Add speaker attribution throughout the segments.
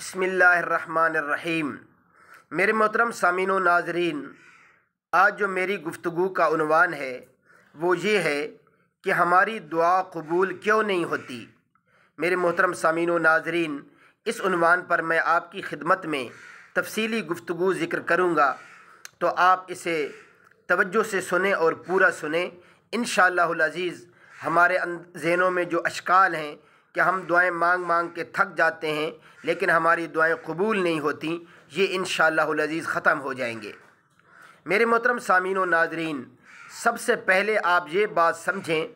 Speaker 1: बसमीम मेरे मोहतरम सामिन नाजरीन आज जो मेरी गुफ्तु का है वो ये है कि हमारी दुआ कबूल क्यों नहीं होती मेरे मोहतरम सामिन नाजरीन इस पर मैं आपकी खिदमत में तफसीली गुफ्तु ज़िक्र करूँगा तो आप इसे तवज्जो से सुने और पूरा सुने इन शज़ीज़ हमारे अं-, जहनों में जो अशकाल हैं कि हम दुआएं मांग मांग के थक जाते हैं लेकिन हमारी दुआएं कबूल नहीं होती ये इन शज़ीज़ ख़त्म हो जाएंगे मेरे मोहतरम सामीन व नाजरीन सबसे पहले आप ये बात समझें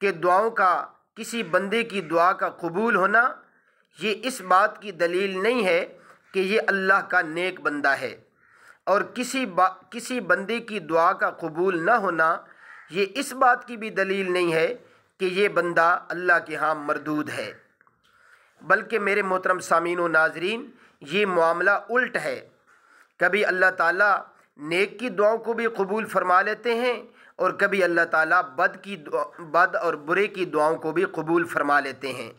Speaker 1: कि दुआओं का किसी बंदे की दुआ का कबूल होना ये इस बात की दलील नहीं है कि ये अल्लाह का नेक बंदा है और किसी बा किसी बंदे की दुआ का कबूल न होना ये इस बात की भी दलील नहीं है कि ये बंदा अल्लाह के यहाँ मरदूद है बल्कि मेरे मोहतरम सामीन नाजरीन ये मामला उल्ट है कभी अल्लाह ताला नेक की दुआओं को भी कबूल फरमा लेते हैं और कभी अल्लाह ताला बद की बद और बुरे की दुआओं को भी कबूल फरमा लेते हैं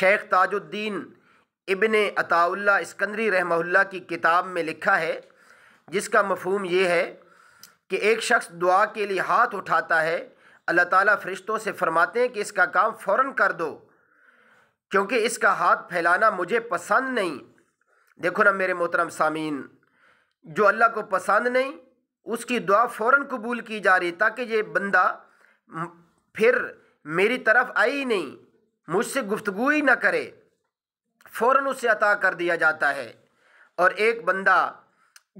Speaker 1: शेख ताजुद्दीन इबन अताउल्ला इस्कंदरी रहमहुल्ला की किताब में लिखा है जिसका मफहम यह है कि एक शख्स दुआ के लिए हाथ उठाता है अल्लाह ताला फ़रिश्तों से फरमाते हैं कि इसका काम फ़ौर कर दो क्योंकि इसका हाथ फैलाना मुझे पसंद नहीं देखो ना मेरे मोहतरम सामीन जो अल्लाह को पसंद नहीं उसकी दुआ फ़ौर कबूल की जा रही ताकि ये बंदा फिर मेरी तरफ आए ही नहीं मुझसे गुफ्तगु ही ना करे फ़ौर उसे अता कर दिया जाता है और एक बंदा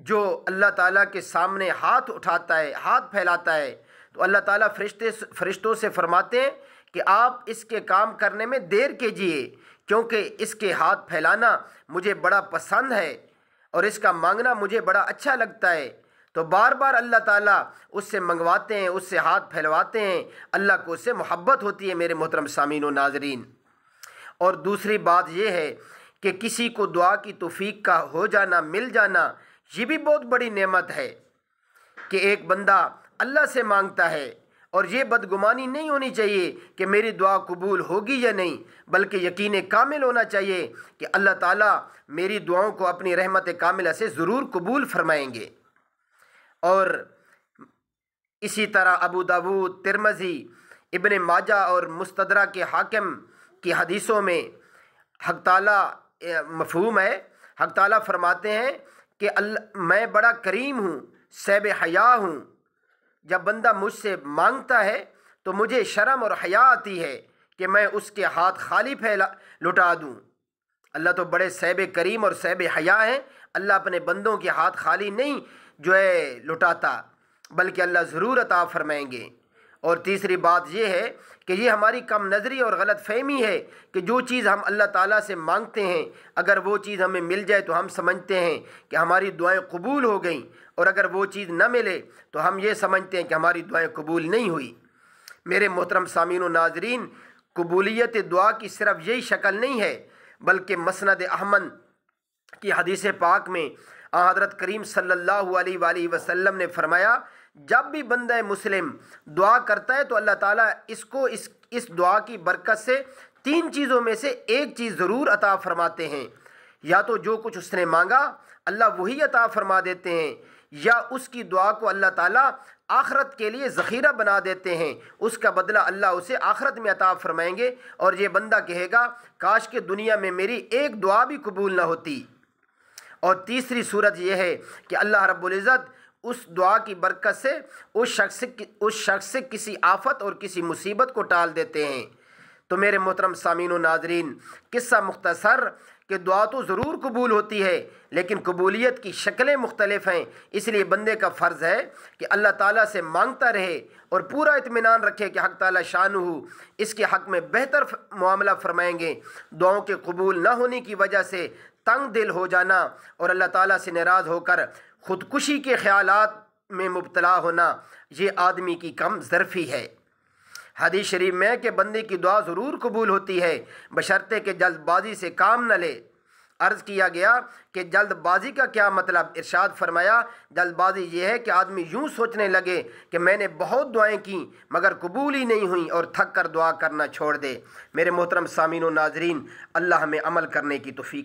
Speaker 1: जो अल्लाह ताला के सामने हाथ उठाता है हाथ फैलाता है तो अल्लाह ताला फरिश्ते फरिश्तों से फरमाते हैं कि आप इसके काम करने में देर कीजिए क्योंकि इसके हाथ फैलाना मुझे बड़ा पसंद है और इसका मांगना मुझे बड़ा अच्छा लगता है तो बार बार अल्लाह ताला उससे मंगवाते हैं उससे हाथ फैलवाते हैं अल्लाह को उससे मोहब्बत होती है मेरे मोहतरम सामीन व नाजरीन और दूसरी बात यह है कि किसी को दुआ की तोफ़ी का हो जाना मिल जाना ये भी बहुत बड़ी नेमत है कि एक बंदा अल्लाह से मांगता है और ये बदगुमानी नहीं होनी चाहिए कि मेरी दुआ कबूल होगी या नहीं बल्कि यकीन कामिल होना चाहिए कि अल्लाह ताला मेरी दुआओं को अपनी रहमत कामिला से ज़रूर कबूल फरमाएंगे और इसी तरह अबू दाऊद तिरमजी इबन माजा और मुस्तरा के हाकम की हदीसों में हक ताला मफहूम है हक ताला फरमाते हैं कि मैं बड़ा करीम हूँ सैब हया हूँ जब बंदा मुझसे मांगता है तो मुझे शर्म और हया आती है कि मैं उसके हाथ खाली फैला लुटा दूँ अल्लाह तो बड़े सैब करीम और सैब हया हैं अल्लाह अपने बंदों के हाथ खाली नहीं जो है लुटाता बल्कि अल्लाह ज़रूर अता फरमाएंगे और तीसरी बात यह है कि ये हमारी कम नज़री और गलत फहमी है कि जो चीज़ हम अल्लाह ताला से मांगते हैं अगर वो चीज़ हमें मिल जाए तो हम समझते हैं कि हमारी दुआएं कबूल हो गई और अगर वो चीज़ न मिले तो हम ये समझते हैं कि हमारी दुआएं कबूल नहीं हुई मेरे मोहतरम सामीन नाजरीन कबूलियत दुआ की सिर्फ यही शक्ल नहीं है बल्कि मसनद अहमद की हदीस पाक में हज़रत करीम सल्लल्लाहु अलैहि वसल्लम ने फरमाया जब भी बंद मुस्लिम दुआ करता है तो अल्लाह ताला इसको इस इस दुआ की बरकत से तीन चीज़ों में से एक चीज़ ज़रूर अता फरमाते हैं या तो जो कुछ उसने मांगा अल्लाह वही अता फरमा देते हैं या उसकी दुआ को अल्लाह ताला आखरत के लिए ज़ख़ीरा बना देते हैं उसका बदला अल्लाह उसे आखरत में अता फरमाएंगे और ये बंदा कहेगा काश के दुनिया में मेरी एक दुआ भी कबूल ना होती और तीसरी सूरत यह है कि अल्लाह रब्ज़त उस दुआ की बरकत से उस शख्स उस शख्स से किसी आफत और किसी मुसीबत को टाल देते हैं तो मेरे मोहतरम सामीन नाजरीन किस्सा मुख्तसर कि दुआ तो ज़रूर कबूल होती है लेकिन कबूलियत की शक्लें मुख्तलिफ हैं इसलिए बंदे का फ़र्ज़ है कि अल्लाह ताला से मांगता रहे और पूरा इतमान रखे कि हक ताला शान हो इसके हक में बेहतर मामला फरमाएंगे दुआओं के कबूल ना होने की वजह से तंग दिल हो जाना और अल्लाह ताला से नाराज़ होकर ख़ुदकुशी के ख्याल में मुबतला होना ये आदमी की कम ज़रफ़ी है हदी शरीफ में के बंदे की दुआ ज़रूर कबूल होती है बशर्ते के जल्दबाजी से काम न ले अर्ज़ किया गया कि जल्दबाजी का क्या मतलब इरशाद फरमाया जल्दबाजी यह है कि आदमी यूँ सोचने लगे कि मैंने बहुत दुआएं की मगर कबूल ही नहीं हुई और थक कर दुआ करना छोड़ दे मेरे मोहतरम सामीन नाजरीन अल्लाह में अमल करने की तोफ़ी